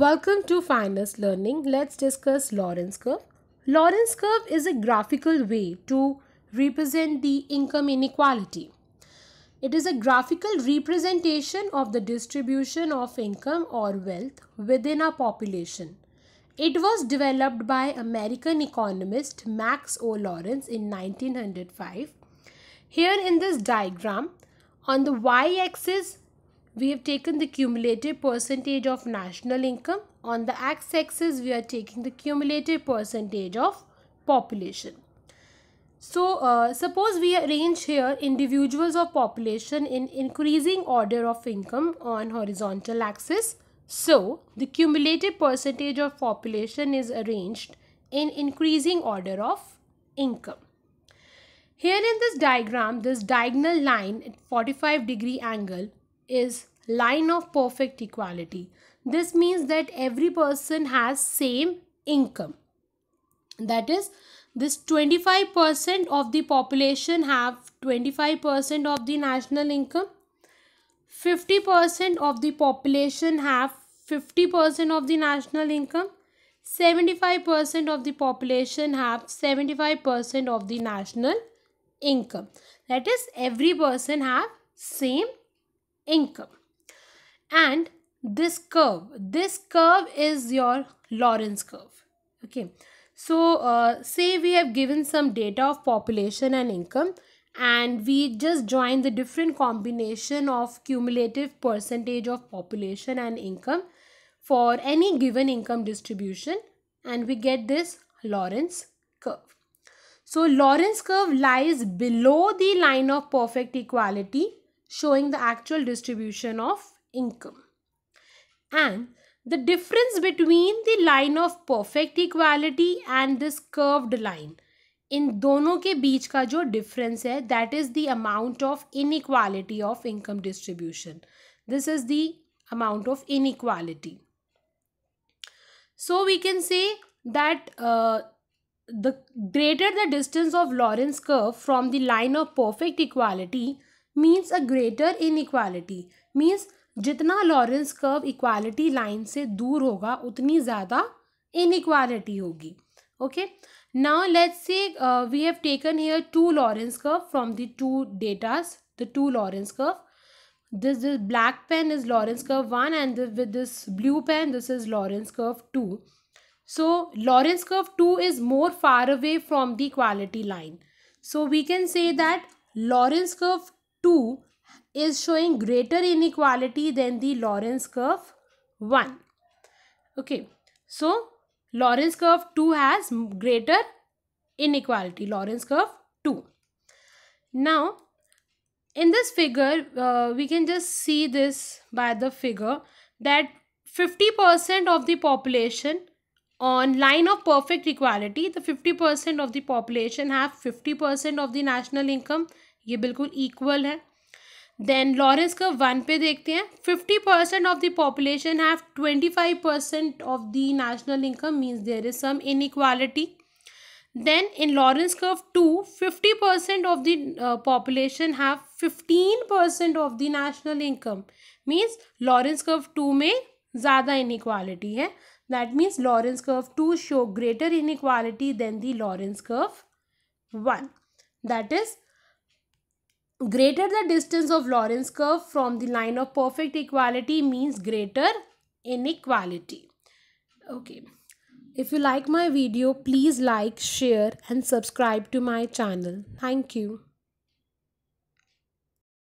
Welcome to finest Learning. Let's discuss Lorentz curve. Lorentz curve is a graphical way to represent the income inequality. It is a graphical representation of the distribution of income or wealth within a population. It was developed by American economist Max O. Lawrence in 1905. Here in this diagram, on the y-axis we have taken the cumulative percentage of national income. On the x-axis, we are taking the cumulative percentage of population. So, uh, suppose we arrange here individuals of population in increasing order of income on horizontal axis. So, the cumulative percentage of population is arranged in increasing order of income. Here in this diagram, this diagonal line at 45 degree angle is line of perfect equality. This means that every person has same income. That is, this 25% of the population have 25% of the national income. 50% of the population have 50% of the national income. 75% of the population have 75% of the national income. That is, every person have same income and this curve this curve is your Lorentz curve okay so uh, say we have given some data of population and income and we just join the different combination of cumulative percentage of population and income for any given income distribution and we get this Lorentz curve. So Lorentz curve lies below the line of perfect equality showing the actual distribution of income. And the difference between the line of perfect equality and this curved line in दोनों के बीच का जो difference है that is the amount of inequality of income distribution. This is the amount of inequality. so we can say that uh, the greater the distance of Lorentz curve from the line of perfect equality means a greater inequality means जितना Lorenz curve equality line से दूर होगा उतनी ज़्यादा inequality होगी okay now let's say we have taken here two Lorenz curve from the two datas the two Lorenz curve this this black pen is Lorenz curve one and with this blue pen this is Lorenz curve two so Lorenz curve two is more far away from the equality line so we can say that Lawrence curve two is showing greater inequality than the Lorentz curve 1. Okay, so Lorentz curve 2 has greater inequality, Lorentz curve 2. Now, in this figure, uh, we can just see this by the figure that 50% of the population on line of perfect equality, the 50% of the population have 50% of the national income, ये बिल्कुल equal है then Lawrence का one पे देखते हैं fifty percent of the population have twenty five percent of the national income means there is some inequality then in Lorenz curve two fifty percent of the population have fifteen percent of the national income means Lorenz curve two में ज़्यादा inequality है that means Lorenz curve two show greater inequality than the Lorenz curve one that is greater the distance of Lorentz curve from the line of perfect equality means greater inequality. Okay. If you like my video, please like, share and subscribe to my channel. Thank you.